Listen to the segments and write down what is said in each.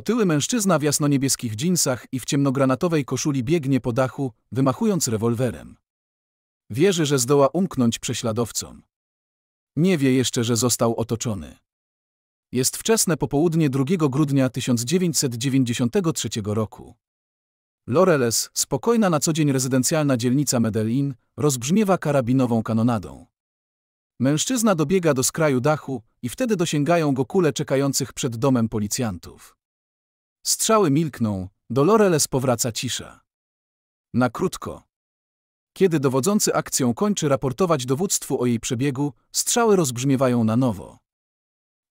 Otyły mężczyzna w jasnoniebieskich dżinsach i w ciemnogranatowej koszuli biegnie po dachu, wymachując rewolwerem. Wierzy, że zdoła umknąć prześladowcom. Nie wie jeszcze, że został otoczony. Jest wczesne popołudnie 2 grudnia 1993 roku. Loreles, spokojna na co dzień rezydencjalna dzielnica Medellin, rozbrzmiewa karabinową kanonadą. Mężczyzna dobiega do skraju dachu i wtedy dosięgają go kule czekających przed domem policjantów. Strzały milkną, do Loreles powraca cisza. Na krótko. Kiedy dowodzący akcją kończy raportować dowództwu o jej przebiegu, strzały rozbrzmiewają na nowo.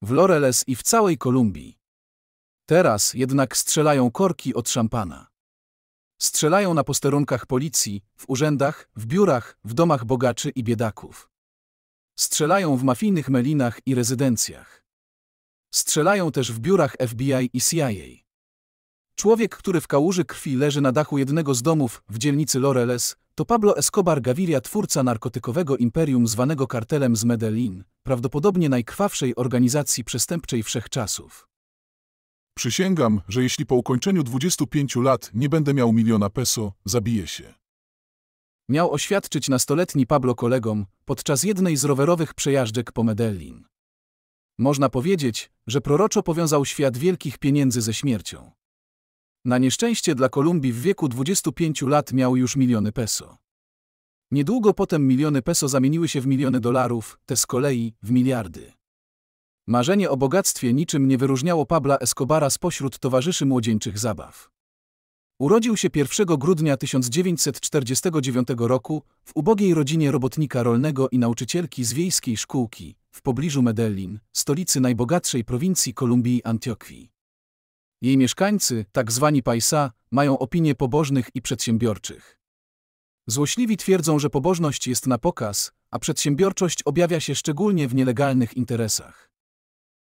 W Loreles i w całej Kolumbii. Teraz jednak strzelają korki od szampana. Strzelają na posterunkach policji, w urzędach, w biurach, w domach bogaczy i biedaków. Strzelają w mafijnych melinach i rezydencjach. Strzelają też w biurach FBI i CIA. Człowiek, który w kałuży krwi leży na dachu jednego z domów w dzielnicy Loreles, to Pablo Escobar Gaviria, twórca narkotykowego imperium zwanego kartelem z Medellin, prawdopodobnie najkrwawszej organizacji przestępczej wszechczasów. Przysięgam, że jeśli po ukończeniu 25 lat nie będę miał miliona peso, zabiję się. Miał oświadczyć nastoletni Pablo kolegom podczas jednej z rowerowych przejażdżek po Medellin. Można powiedzieć, że proroczo powiązał świat wielkich pieniędzy ze śmiercią. Na nieszczęście dla Kolumbii w wieku 25 lat miał już miliony peso. Niedługo potem miliony peso zamieniły się w miliony dolarów, te z kolei w miliardy. Marzenie o bogactwie niczym nie wyróżniało Pabla Escobara spośród towarzyszy młodzieńczych zabaw. Urodził się 1 grudnia 1949 roku w ubogiej rodzinie robotnika rolnego i nauczycielki z wiejskiej szkółki w pobliżu Medellin, stolicy najbogatszej prowincji Kolumbii Antioquii. Jej mieszkańcy, tak zwani paisa, mają opinie pobożnych i przedsiębiorczych. Złośliwi twierdzą, że pobożność jest na pokaz, a przedsiębiorczość objawia się szczególnie w nielegalnych interesach.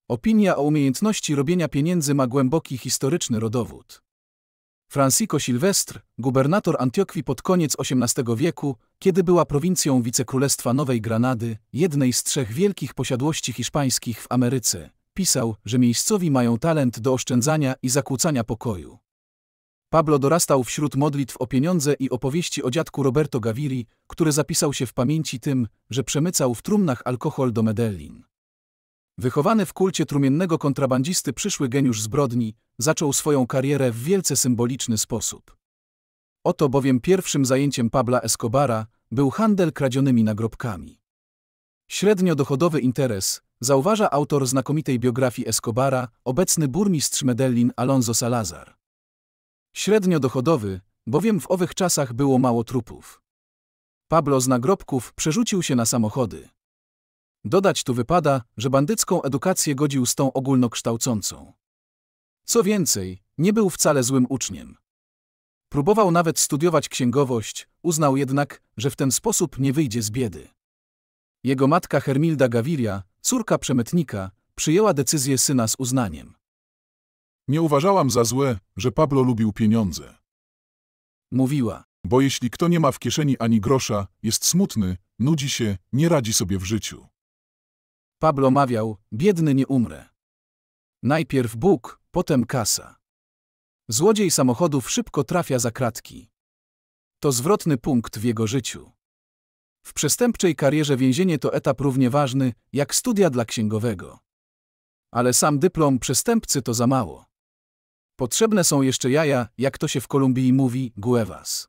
Opinia o umiejętności robienia pieniędzy ma głęboki historyczny rodowód. Francisco Silvestre, gubernator Antiokwii pod koniec XVIII wieku, kiedy była prowincją wicekrólestwa Nowej Granady, jednej z trzech wielkich posiadłości hiszpańskich w Ameryce, pisał, że miejscowi mają talent do oszczędzania i zakłócania pokoju. Pablo dorastał wśród modlitw o pieniądze i opowieści o dziadku Roberto Gaviri, który zapisał się w pamięci tym, że przemycał w trumnach alkohol do Medellin. Wychowany w kulcie trumiennego kontrabandzisty przyszły geniusz zbrodni, zaczął swoją karierę w wielce symboliczny sposób. Oto bowiem pierwszym zajęciem Pabla Escobara był handel kradzionymi nagrobkami. Średnio dochodowy interes, Zauważa autor znakomitej biografii Escobara, obecny burmistrz Medellin Alonso Salazar. Średnio dochodowy, bowiem w owych czasach było mało trupów. Pablo z nagrobków przerzucił się na samochody. Dodać tu wypada, że bandycką edukację godził z tą ogólnokształcącą. Co więcej, nie był wcale złym uczniem. Próbował nawet studiować księgowość, uznał jednak, że w ten sposób nie wyjdzie z biedy. Jego matka Hermilda Gaviria, córka przemytnika, przyjęła decyzję syna z uznaniem. Nie uważałam za złe, że Pablo lubił pieniądze. Mówiła. Bo jeśli kto nie ma w kieszeni ani grosza, jest smutny, nudzi się, nie radzi sobie w życiu. Pablo mawiał, biedny nie umrę. Najpierw Bóg, potem kasa. Złodziej samochodów szybko trafia za kratki. To zwrotny punkt w jego życiu. W przestępczej karierze więzienie to etap równie ważny jak studia dla księgowego. Ale sam dyplom przestępcy to za mało. Potrzebne są jeszcze jaja, jak to się w Kolumbii mówi, guevas.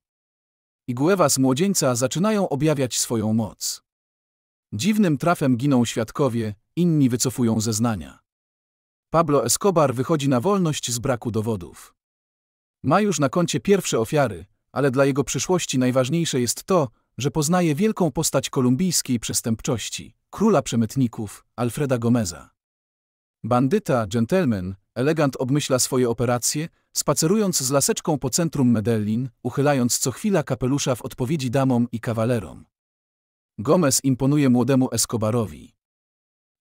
I guevas młodzieńca zaczynają objawiać swoją moc. Dziwnym trafem giną świadkowie, inni wycofują zeznania. Pablo Escobar wychodzi na wolność z braku dowodów. Ma już na koncie pierwsze ofiary, ale dla jego przyszłości najważniejsze jest to, że poznaje wielką postać kolumbijskiej przestępczości, króla przemytników, Alfreda Gomeza. Bandyta, gentleman, elegant obmyśla swoje operacje, spacerując z laseczką po centrum Medellin, uchylając co chwila kapelusza w odpowiedzi damom i kawalerom. Gomez imponuje młodemu Escobarowi.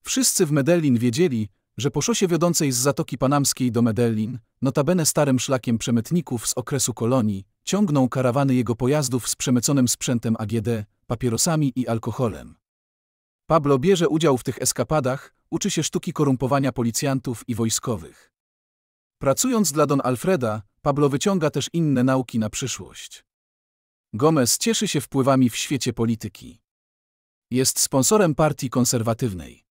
Wszyscy w Medellin wiedzieli, że po szosie wiodącej z Zatoki Panamskiej do Medellin, notabene starym szlakiem przemytników z okresu kolonii, ciągnął karawany jego pojazdów z przemyconym sprzętem AGD, papierosami i alkoholem. Pablo bierze udział w tych eskapadach, uczy się sztuki korumpowania policjantów i wojskowych. Pracując dla Don Alfreda, Pablo wyciąga też inne nauki na przyszłość. Gomez cieszy się wpływami w świecie polityki. Jest sponsorem partii konserwatywnej.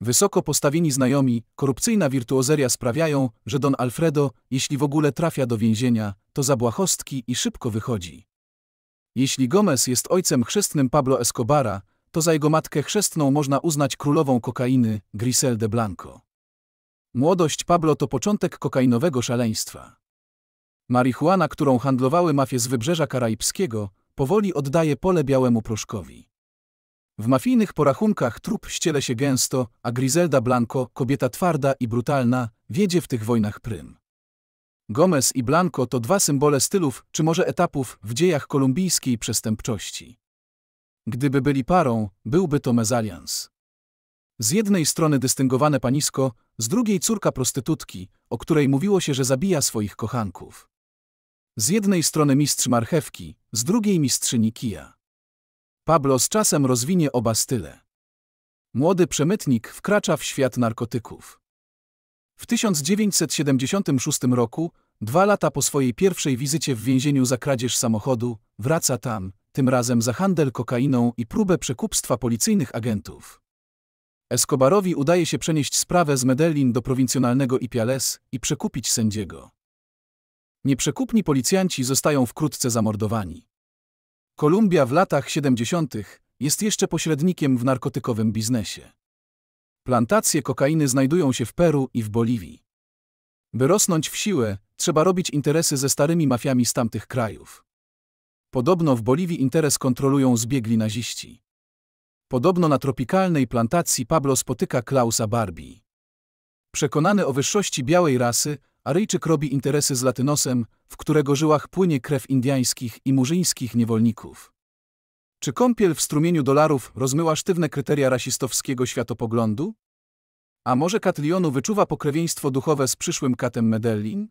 Wysoko postawieni znajomi, korupcyjna wirtuozeria sprawiają, że Don Alfredo, jeśli w ogóle trafia do więzienia, to za błahostki i szybko wychodzi. Jeśli Gomez jest ojcem chrzestnym Pablo Escobara, to za jego matkę chrzestną można uznać królową kokainy, Griselda Blanco. Młodość Pablo to początek kokainowego szaleństwa. Marihuana, którą handlowały mafie z wybrzeża karaibskiego, powoli oddaje pole białemu proszkowi. W mafijnych porachunkach trup ściele się gęsto, a Griselda Blanco, kobieta twarda i brutalna, wiedzie w tych wojnach prym. Gomez i Blanco to dwa symbole stylów, czy może etapów, w dziejach kolumbijskiej przestępczości. Gdyby byli parą, byłby to mezalians. Z jednej strony dystyngowane panisko, z drugiej córka prostytutki, o której mówiło się, że zabija swoich kochanków. Z jednej strony mistrz marchewki, z drugiej mistrzyni kija. Pablo z czasem rozwinie oba style. Młody przemytnik wkracza w świat narkotyków. W 1976 roku, dwa lata po swojej pierwszej wizycie w więzieniu za kradzież samochodu, wraca tam, tym razem za handel kokainą i próbę przekupstwa policyjnych agentów. Escobarowi udaje się przenieść sprawę z Medellin do prowincjonalnego Ipiales i przekupić sędziego. Nieprzekupni policjanci zostają wkrótce zamordowani. Kolumbia w latach 70. jest jeszcze pośrednikiem w narkotykowym biznesie. Plantacje kokainy znajdują się w Peru i w Boliwii. By rosnąć w siłę, trzeba robić interesy ze starymi mafiami z tamtych krajów. Podobno w Boliwii interes kontrolują zbiegli naziści. Podobno na tropikalnej plantacji Pablo spotyka Klausa Barbie. Przekonany o wyższości białej rasy, Aryjczyk robi interesy z Latynosem, w którego żyłach płynie krew indiańskich i murzyńskich niewolników. Czy kąpiel w strumieniu dolarów rozmyła sztywne kryteria rasistowskiego światopoglądu? A może Katlionu wyczuwa pokrewieństwo duchowe z przyszłym katem Medellin?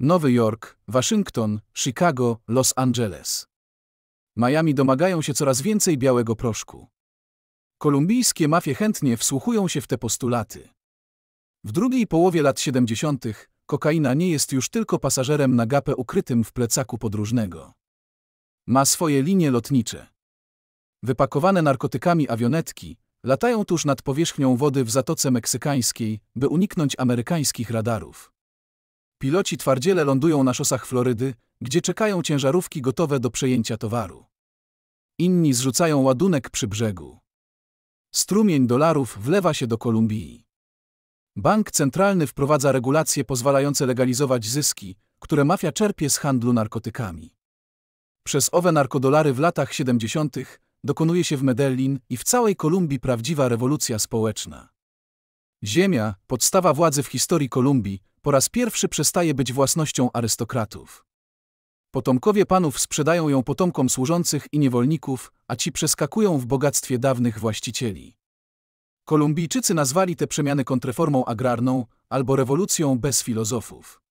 Nowy Jork, Waszyngton, Chicago, Los Angeles. Miami domagają się coraz więcej białego proszku. Kolumbijskie mafie chętnie wsłuchują się w te postulaty. W drugiej połowie lat 70. kokaina nie jest już tylko pasażerem na gapę ukrytym w plecaku podróżnego. Ma swoje linie lotnicze. Wypakowane narkotykami awionetki latają tuż nad powierzchnią wody w Zatoce Meksykańskiej, by uniknąć amerykańskich radarów. Piloci twardziele lądują na szosach Florydy, gdzie czekają ciężarówki gotowe do przejęcia towaru. Inni zrzucają ładunek przy brzegu. Strumień dolarów wlewa się do Kolumbii. Bank centralny wprowadza regulacje pozwalające legalizować zyski, które mafia czerpie z handlu narkotykami. Przez owe narkodolary w latach 70. dokonuje się w Medellin i w całej Kolumbii prawdziwa rewolucja społeczna. Ziemia, podstawa władzy w historii Kolumbii, po raz pierwszy przestaje być własnością arystokratów. Potomkowie panów sprzedają ją potomkom służących i niewolników, a ci przeskakują w bogactwie dawnych właścicieli. Kolumbijczycy nazwali te przemiany kontrreformą agrarną albo rewolucją bez filozofów.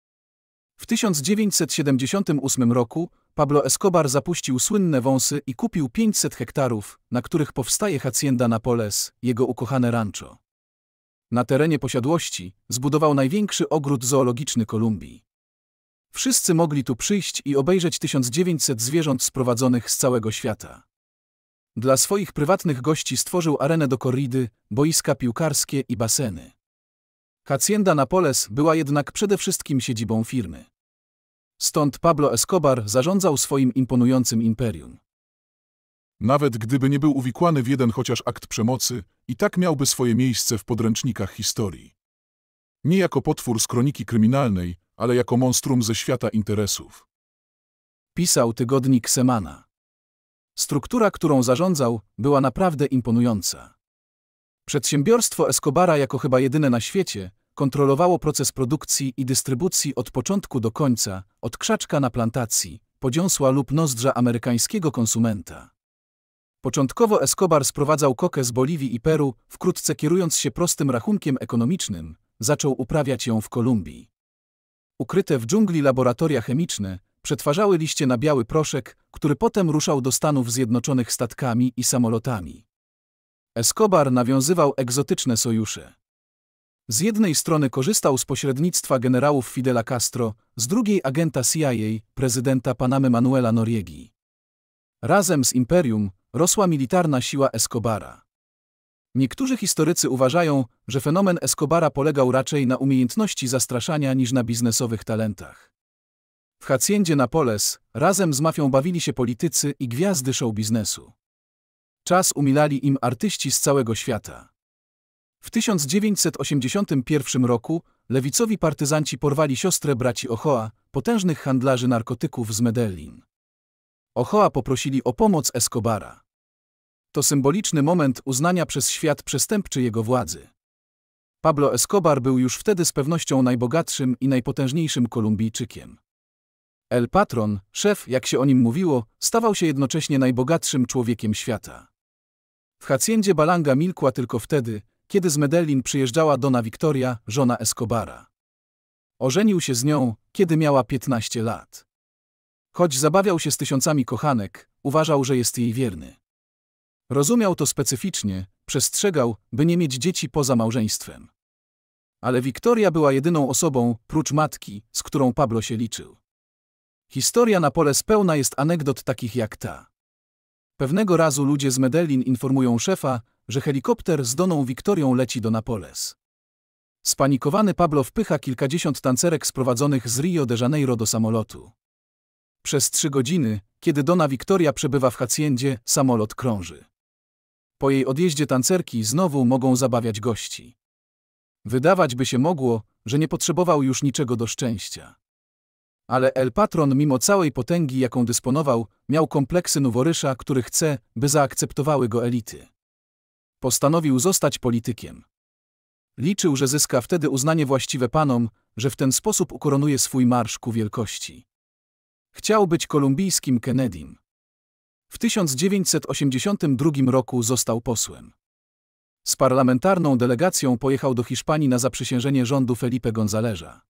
W 1978 roku Pablo Escobar zapuścił słynne wąsy i kupił 500 hektarów, na których powstaje Hacienda Napoles, jego ukochane rancho. Na terenie posiadłości zbudował największy ogród zoologiczny Kolumbii. Wszyscy mogli tu przyjść i obejrzeć 1900 zwierząt sprowadzonych z całego świata. Dla swoich prywatnych gości stworzył arenę do korridy, boiska piłkarskie i baseny. Hacienda Napoles była jednak przede wszystkim siedzibą firmy. Stąd Pablo Escobar zarządzał swoim imponującym imperium. Nawet gdyby nie był uwikłany w jeden chociaż akt przemocy, i tak miałby swoje miejsce w podręcznikach historii. Nie jako potwór z kroniki kryminalnej, ale jako monstrum ze świata interesów. Pisał tygodnik Semana. Struktura, którą zarządzał, była naprawdę imponująca. Przedsiębiorstwo Escobara jako chyba jedyne na świecie kontrolowało proces produkcji i dystrybucji od początku do końca, od krzaczka na plantacji, podziąsła lub nozdrza amerykańskiego konsumenta. Początkowo Escobar sprowadzał kokę z Boliwii i Peru, wkrótce kierując się prostym rachunkiem ekonomicznym, zaczął uprawiać ją w Kolumbii. Ukryte w dżungli laboratoria chemiczne przetwarzały liście na biały proszek, który potem ruszał do Stanów Zjednoczonych statkami i samolotami. Escobar nawiązywał egzotyczne sojusze. Z jednej strony korzystał z pośrednictwa generałów Fidela Castro, z drugiej agenta CIA, prezydenta Panamy Manuela Noriegi. Razem z imperium rosła militarna siła Escobara. Niektórzy historycy uważają, że fenomen Escobara polegał raczej na umiejętności zastraszania niż na biznesowych talentach. W Haciendzie Napoles razem z mafią bawili się politycy i gwiazdy show biznesu. Czas umilali im artyści z całego świata. W 1981 roku lewicowi partyzanci porwali siostrę braci Ochoa, potężnych handlarzy narkotyków z Medellin. Ochoa poprosili o pomoc Escobara. To symboliczny moment uznania przez świat przestępczy jego władzy. Pablo Escobar był już wtedy z pewnością najbogatszym i najpotężniejszym Kolumbijczykiem. El Patron, szef, jak się o nim mówiło, stawał się jednocześnie najbogatszym człowiekiem świata. W Haciendzie Balanga milkła tylko wtedy, kiedy z Medellin przyjeżdżała Dona Victoria, żona Escobara. Ożenił się z nią, kiedy miała 15 lat. Choć zabawiał się z tysiącami kochanek, uważał, że jest jej wierny. Rozumiał to specyficznie, przestrzegał, by nie mieć dzieci poza małżeństwem. Ale Wiktoria była jedyną osobą, prócz matki, z którą Pablo się liczył. Historia na pole pełna jest anegdot takich jak ta. Pewnego razu ludzie z Medellin informują szefa, że helikopter z Doną Wiktorią leci do Napoles. Spanikowany Pablo wpycha kilkadziesiąt tancerek sprowadzonych z Rio de Janeiro do samolotu. Przez trzy godziny, kiedy Dona Wiktoria przebywa w Haciendzie, samolot krąży. Po jej odjeździe tancerki znowu mogą zabawiać gości. Wydawać by się mogło, że nie potrzebował już niczego do szczęścia. Ale El Patron mimo całej potęgi, jaką dysponował, miał kompleksy noworysza, który chce, by zaakceptowały go elity. Postanowił zostać politykiem. Liczył, że zyska wtedy uznanie właściwe panom, że w ten sposób ukoronuje swój marsz ku wielkości. Chciał być kolumbijskim Kennedym. W 1982 roku został posłem. Z parlamentarną delegacją pojechał do Hiszpanii na zaprzysiężenie rządu Felipe Gonzaleza.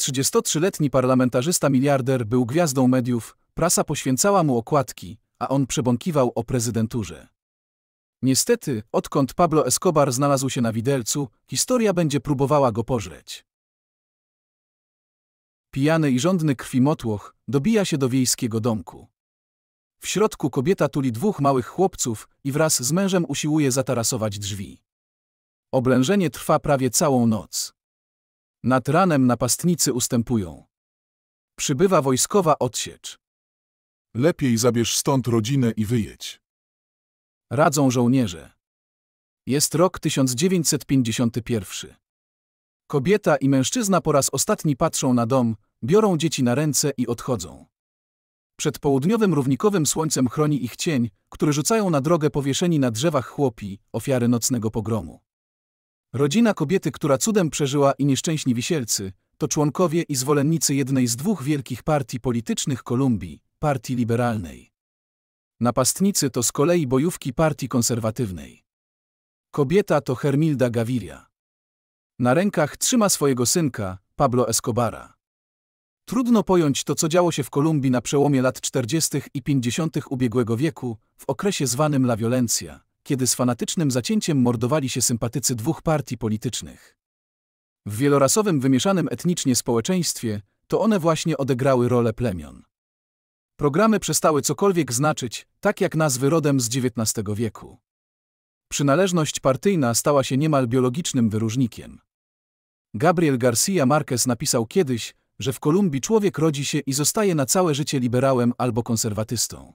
33-letni parlamentarzysta miliarder był gwiazdą mediów, prasa poświęcała mu okładki, a on przebąkiwał o prezydenturze. Niestety, odkąd Pablo Escobar znalazł się na widelcu, historia będzie próbowała go pożreć. Pijany i żądny krwi motłoch dobija się do wiejskiego domku. W środku kobieta tuli dwóch małych chłopców i wraz z mężem usiłuje zatarasować drzwi. Oblężenie trwa prawie całą noc. Nad ranem napastnicy ustępują. Przybywa wojskowa odsiecz. Lepiej zabierz stąd rodzinę i wyjedź. Radzą żołnierze. Jest rok 1951. Kobieta i mężczyzna po raz ostatni patrzą na dom, biorą dzieci na ręce i odchodzą. Przed południowym równikowym słońcem chroni ich cień, który rzucają na drogę powieszeni na drzewach chłopi, ofiary nocnego pogromu. Rodzina kobiety, która cudem przeżyła i nieszczęśliwi wisielcy, to członkowie i zwolennicy jednej z dwóch wielkich partii politycznych Kolumbii, Partii Liberalnej. Napastnicy to z kolei bojówki Partii Konserwatywnej. Kobieta to Hermilda Gaviria. Na rękach trzyma swojego synka, Pablo Escobara. Trudno pojąć to, co działo się w Kolumbii na przełomie lat 40. i 50. ubiegłego wieku, w okresie zwanym La Violencia, kiedy z fanatycznym zacięciem mordowali się sympatycy dwóch partii politycznych. W wielorasowym wymieszanym etnicznie społeczeństwie to one właśnie odegrały rolę plemion. Programy przestały cokolwiek znaczyć, tak jak nazwy rodem z XIX wieku. Przynależność partyjna stała się niemal biologicznym wyróżnikiem. Gabriel García Márquez napisał kiedyś, że w Kolumbii człowiek rodzi się i zostaje na całe życie liberałem albo konserwatystą.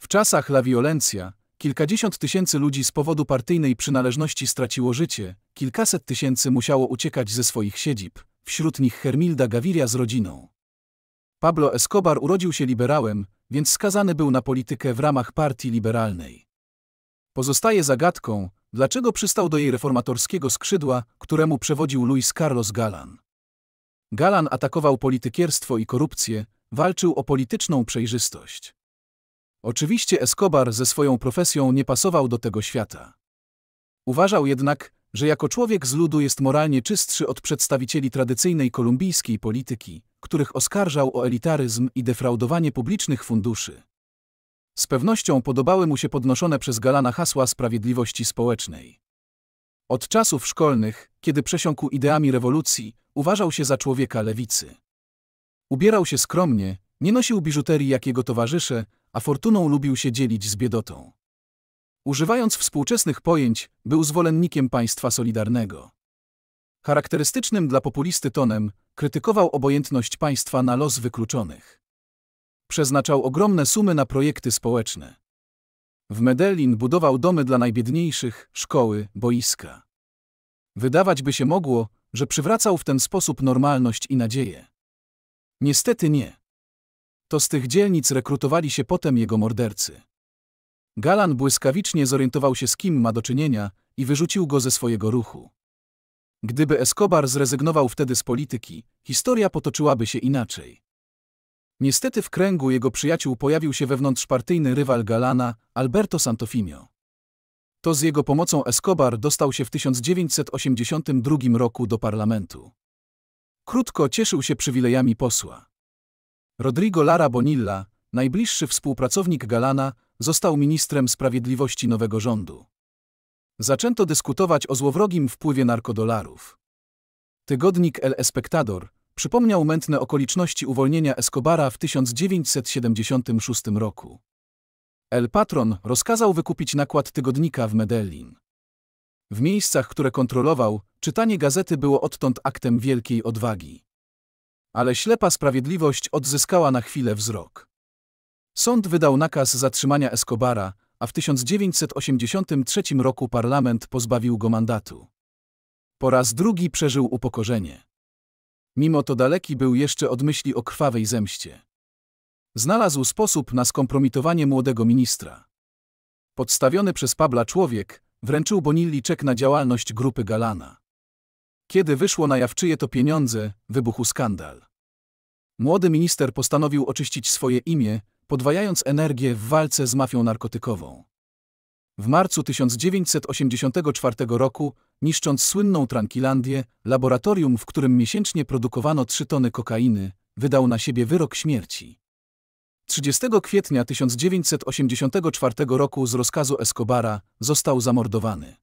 W czasach La Violencia, Kilkadziesiąt tysięcy ludzi z powodu partyjnej przynależności straciło życie, kilkaset tysięcy musiało uciekać ze swoich siedzib, wśród nich Hermilda Gaviria z rodziną. Pablo Escobar urodził się liberałem, więc skazany był na politykę w ramach partii liberalnej. Pozostaje zagadką, dlaczego przystał do jej reformatorskiego skrzydła, któremu przewodził Luis Carlos Galan. Galan atakował politykierstwo i korupcję, walczył o polityczną przejrzystość. Oczywiście Escobar ze swoją profesją nie pasował do tego świata. Uważał jednak, że jako człowiek z ludu jest moralnie czystszy od przedstawicieli tradycyjnej kolumbijskiej polityki, których oskarżał o elitaryzm i defraudowanie publicznych funduszy. Z pewnością podobały mu się podnoszone przez Galana hasła sprawiedliwości społecznej. Od czasów szkolnych, kiedy przesiąkł ideami rewolucji, uważał się za człowieka lewicy. Ubierał się skromnie, nie nosił biżuterii jak jego towarzysze, a fortuną lubił się dzielić z biedotą. Używając współczesnych pojęć, był zwolennikiem państwa solidarnego. Charakterystycznym dla populisty tonem krytykował obojętność państwa na los wykluczonych. Przeznaczał ogromne sumy na projekty społeczne. W Medellin budował domy dla najbiedniejszych, szkoły, boiska. Wydawać by się mogło, że przywracał w ten sposób normalność i nadzieję. Niestety nie. To z tych dzielnic rekrutowali się potem jego mordercy. Galan błyskawicznie zorientował się z kim ma do czynienia i wyrzucił go ze swojego ruchu. Gdyby Escobar zrezygnował wtedy z polityki, historia potoczyłaby się inaczej. Niestety w kręgu jego przyjaciół pojawił się wewnątrzpartyjny rywal Galana, Alberto Santofimio. To z jego pomocą Escobar dostał się w 1982 roku do parlamentu. Krótko cieszył się przywilejami posła. Rodrigo Lara Bonilla, najbliższy współpracownik Galana, został ministrem sprawiedliwości nowego rządu. Zaczęto dyskutować o złowrogim wpływie narkodolarów. Tygodnik El Espectador przypomniał mętne okoliczności uwolnienia Escobara w 1976 roku. El Patron rozkazał wykupić nakład tygodnika w Medellin. W miejscach, które kontrolował, czytanie gazety było odtąd aktem wielkiej odwagi ale ślepa sprawiedliwość odzyskała na chwilę wzrok. Sąd wydał nakaz zatrzymania Escobara, a w 1983 roku parlament pozbawił go mandatu. Po raz drugi przeżył upokorzenie. Mimo to daleki był jeszcze od myśli o krwawej zemście. Znalazł sposób na skompromitowanie młodego ministra. Podstawiony przez Pabla człowiek wręczył Bonilli czek na działalność grupy Galana. Kiedy wyszło na jaw czyje to pieniądze, wybuchł skandal. Młody minister postanowił oczyścić swoje imię, podwajając energię w walce z mafią narkotykową. W marcu 1984 roku, niszcząc słynną Tranquilandię, laboratorium, w którym miesięcznie produkowano 3 tony kokainy, wydał na siebie wyrok śmierci. 30 kwietnia 1984 roku z rozkazu Escobara został zamordowany.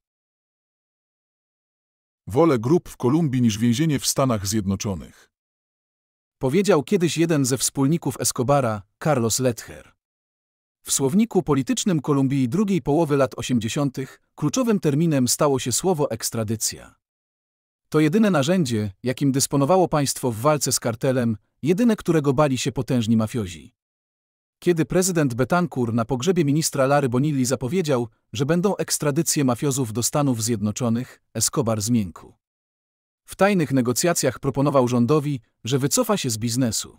Wolę grób w Kolumbii niż więzienie w Stanach Zjednoczonych. Powiedział kiedyś jeden ze wspólników Escobara, Carlos Letcher. W słowniku politycznym Kolumbii drugiej połowy lat 80. kluczowym terminem stało się słowo ekstradycja. To jedyne narzędzie, jakim dysponowało państwo w walce z kartelem, jedyne którego bali się potężni mafiozi. Kiedy prezydent Betancourt na pogrzebie ministra Lary Bonilli zapowiedział, że będą ekstradycje mafiozów do Stanów Zjednoczonych, Escobar zmiękł. W tajnych negocjacjach proponował rządowi, że wycofa się z biznesu.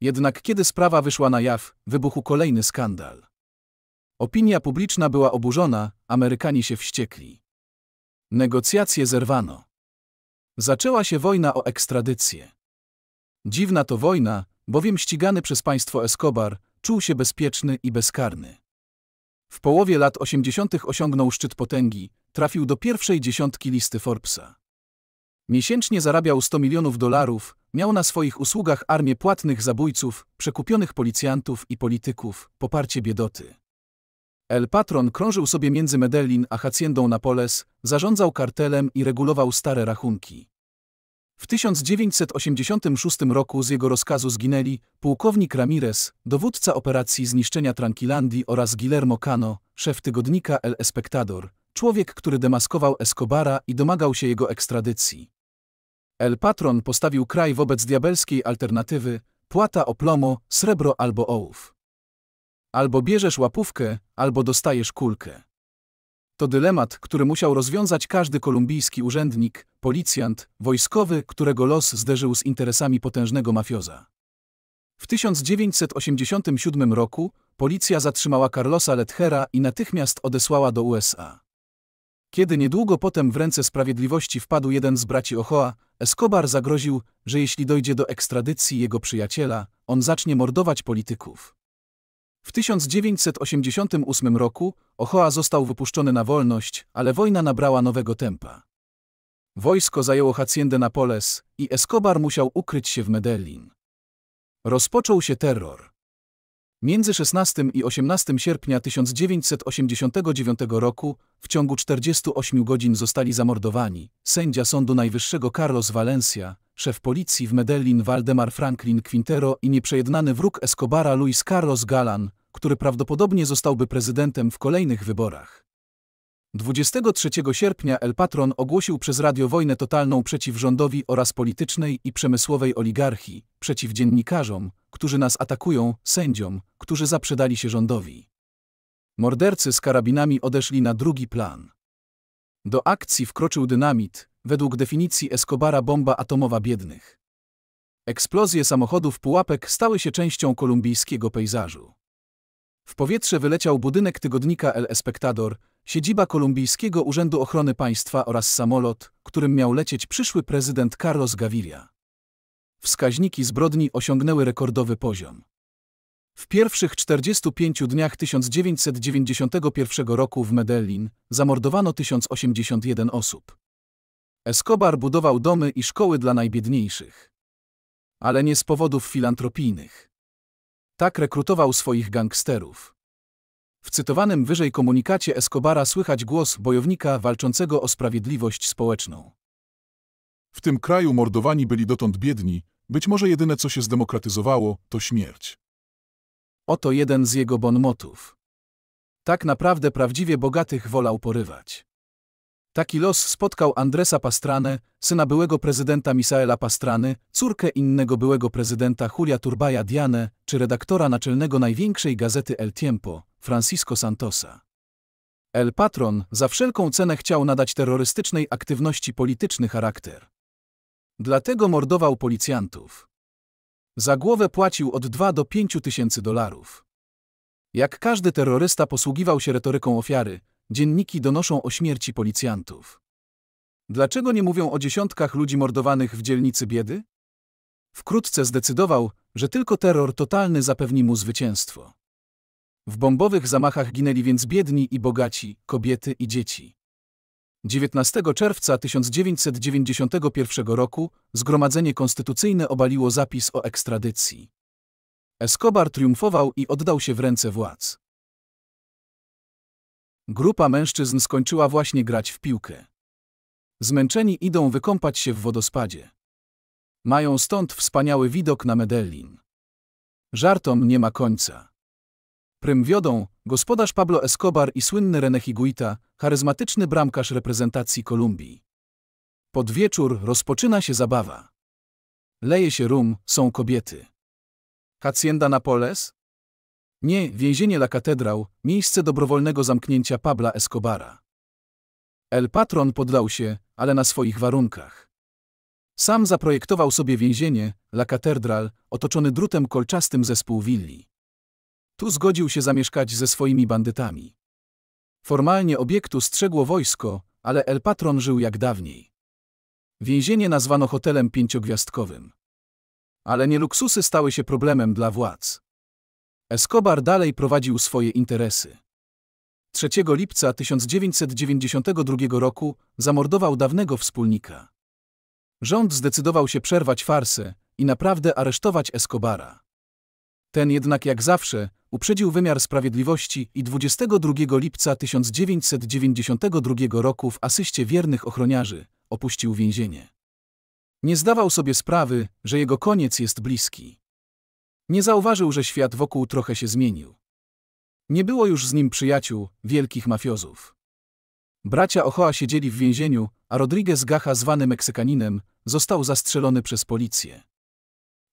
Jednak kiedy sprawa wyszła na jaw, wybuchł kolejny skandal. Opinia publiczna była oburzona, Amerykanie się wściekli. Negocjacje zerwano. Zaczęła się wojna o ekstradycję. Dziwna to wojna, bowiem ścigany przez państwo Escobar czuł się bezpieczny i bezkarny. W połowie lat 80. osiągnął szczyt potęgi, trafił do pierwszej dziesiątki listy Forbesa. Miesięcznie zarabiał 100 milionów dolarów, miał na swoich usługach armię płatnych zabójców, przekupionych policjantów i polityków, poparcie biedoty. El Patron krążył sobie między Medellin a Haciendą Napoles, zarządzał kartelem i regulował stare rachunki. W 1986 roku z jego rozkazu zginęli pułkownik Ramirez, dowódca operacji zniszczenia Tranquilandii oraz Guillermo Cano, szef tygodnika El Espectador, człowiek, który demaskował Escobara i domagał się jego ekstradycji. El Patron postawił kraj wobec diabelskiej alternatywy płata o plomo, srebro albo ołów. Albo bierzesz łapówkę, albo dostajesz kulkę. To dylemat, który musiał rozwiązać każdy kolumbijski urzędnik, policjant, wojskowy, którego los zderzył z interesami potężnego mafioza. W 1987 roku policja zatrzymała Carlosa Lethera i natychmiast odesłała do USA. Kiedy niedługo potem w ręce sprawiedliwości wpadł jeden z braci Ochoa, Escobar zagroził, że jeśli dojdzie do ekstradycji jego przyjaciela, on zacznie mordować polityków. W 1988 roku Ochoa został wypuszczony na wolność, ale wojna nabrała nowego tempa. Wojsko zajęło Haciendę Napoles i Escobar musiał ukryć się w Medellin. Rozpoczął się terror. Między 16 i 18 sierpnia 1989 roku w ciągu 48 godzin zostali zamordowani sędzia Sądu Najwyższego Carlos Valencia szef policji w Medellin Waldemar Franklin Quintero i nieprzejednany wróg Escobara Luis Carlos Galan, który prawdopodobnie zostałby prezydentem w kolejnych wyborach. 23 sierpnia El Patron ogłosił przez radio wojnę totalną przeciw rządowi oraz politycznej i przemysłowej oligarchii, przeciw dziennikarzom, którzy nas atakują, sędziom, którzy zaprzedali się rządowi. Mordercy z karabinami odeszli na drugi plan. Do akcji wkroczył dynamit, według definicji Escobara bomba atomowa biednych. Eksplozje samochodów pułapek stały się częścią kolumbijskiego pejzażu. W powietrze wyleciał budynek tygodnika El Espectador, siedziba Kolumbijskiego Urzędu Ochrony Państwa oraz samolot, którym miał lecieć przyszły prezydent Carlos Gaviria. Wskaźniki zbrodni osiągnęły rekordowy poziom. W pierwszych 45 dniach 1991 roku w Medellin zamordowano 1081 osób. Escobar budował domy i szkoły dla najbiedniejszych. Ale nie z powodów filantropijnych. Tak rekrutował swoich gangsterów. W cytowanym wyżej komunikacie Escobara słychać głos bojownika walczącego o sprawiedliwość społeczną. W tym kraju mordowani byli dotąd biedni, być może jedyne co się zdemokratyzowało, to śmierć. Oto jeden z jego bonmotów. Tak naprawdę prawdziwie bogatych wolał porywać. Taki los spotkał Andresa Pastrane, syna byłego prezydenta Misaela Pastrany, córkę innego byłego prezydenta Julia Turbaja Diane, czy redaktora naczelnego największej gazety El Tiempo, Francisco Santosa. El Patron za wszelką cenę chciał nadać terrorystycznej aktywności polityczny charakter. Dlatego mordował policjantów. Za głowę płacił od 2 do 5 tysięcy dolarów. Jak każdy terrorysta posługiwał się retoryką ofiary, dzienniki donoszą o śmierci policjantów. Dlaczego nie mówią o dziesiątkach ludzi mordowanych w dzielnicy biedy? Wkrótce zdecydował, że tylko terror totalny zapewni mu zwycięstwo. W bombowych zamachach ginęli więc biedni i bogaci, kobiety i dzieci. 19 czerwca 1991 roku Zgromadzenie Konstytucyjne obaliło zapis o ekstradycji. Escobar triumfował i oddał się w ręce władz. Grupa mężczyzn skończyła właśnie grać w piłkę. Zmęczeni idą wykąpać się w wodospadzie. Mają stąd wspaniały widok na Medellin. Żartom nie ma końca. Prym wiodą gospodarz Pablo Escobar i słynny René Higuita, charyzmatyczny bramkarz reprezentacji Kolumbii. Pod wieczór rozpoczyna się zabawa. Leje się rum, są kobiety. Hacienda Napoles? Nie, więzienie La Catedral, miejsce dobrowolnego zamknięcia Pabla Escobara. El Patron poddał się, ale na swoich warunkach. Sam zaprojektował sobie więzienie, La Catedral, otoczony drutem kolczastym zespół willi. Tu zgodził się zamieszkać ze swoimi bandytami. Formalnie obiektu strzegło wojsko, ale El Patron żył jak dawniej. Więzienie nazwano hotelem pięciogwiazdkowym. Ale nie luksusy stały się problemem dla władz. Escobar dalej prowadził swoje interesy. 3 lipca 1992 roku zamordował dawnego wspólnika. Rząd zdecydował się przerwać farsę i naprawdę aresztować Escobara. Ten jednak jak zawsze uprzedził wymiar sprawiedliwości i 22 lipca 1992 roku w asyście wiernych ochroniarzy opuścił więzienie. Nie zdawał sobie sprawy, że jego koniec jest bliski. Nie zauważył, że świat wokół trochę się zmienił. Nie było już z nim przyjaciół, wielkich mafiozów. Bracia Ochoa siedzieli w więzieniu, a Rodriguez Gacha, zwany Meksykaninem, został zastrzelony przez policję.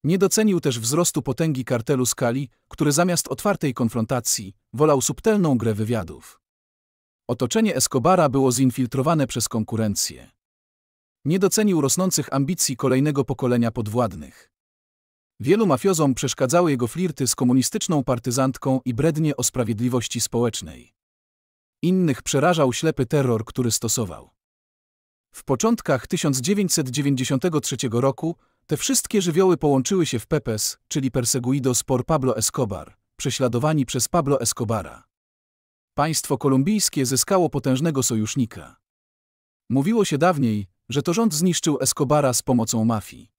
Nie docenił też wzrostu potęgi kartelu Skali, który zamiast otwartej konfrontacji wolał subtelną grę wywiadów. Otoczenie Escobara było zinfiltrowane przez konkurencję. Nie docenił rosnących ambicji kolejnego pokolenia podwładnych. Wielu mafiozom przeszkadzały jego flirty z komunistyczną partyzantką i brednie o sprawiedliwości społecznej. Innych przerażał ślepy terror, który stosował. W początkach 1993 roku te wszystkie żywioły połączyły się w Pepes, czyli Perseguidos por Pablo Escobar, prześladowani przez Pablo Escobara. Państwo kolumbijskie zyskało potężnego sojusznika. Mówiło się dawniej, że to rząd zniszczył Escobara z pomocą mafii.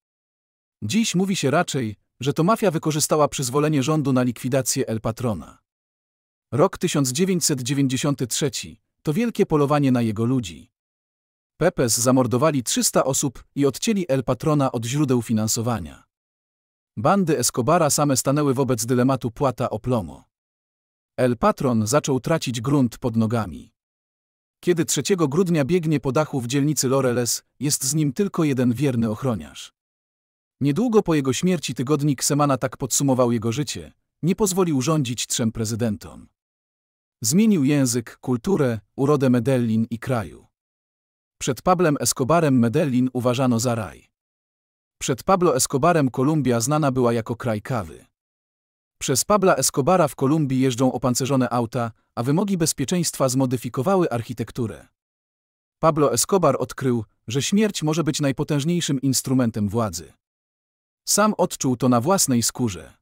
Dziś mówi się raczej, że to mafia wykorzystała przyzwolenie rządu na likwidację El Patrona. Rok 1993 to wielkie polowanie na jego ludzi. Pepes zamordowali 300 osób i odcięli El Patrona od źródeł finansowania. Bandy Escobara same stanęły wobec dylematu płata o plomo. El Patron zaczął tracić grunt pod nogami. Kiedy 3 grudnia biegnie po dachu w dzielnicy Loreles, jest z nim tylko jeden wierny ochroniarz. Niedługo po jego śmierci tygodnik Semana tak podsumował jego życie, nie pozwolił rządzić trzem prezydentom. Zmienił język, kulturę, urodę Medellin i kraju. Przed Pablem Escobarem Medellin uważano za raj. Przed Pablo Escobarem Kolumbia znana była jako kraj kawy. Przez Pabla Escobara w Kolumbii jeżdżą opancerzone auta, a wymogi bezpieczeństwa zmodyfikowały architekturę. Pablo Escobar odkrył, że śmierć może być najpotężniejszym instrumentem władzy. Sam odczuł to na własnej skórze.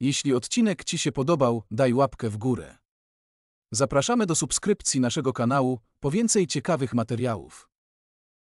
Jeśli odcinek Ci się podobał, daj łapkę w górę. Zapraszamy do subskrypcji naszego kanału po więcej ciekawych materiałów.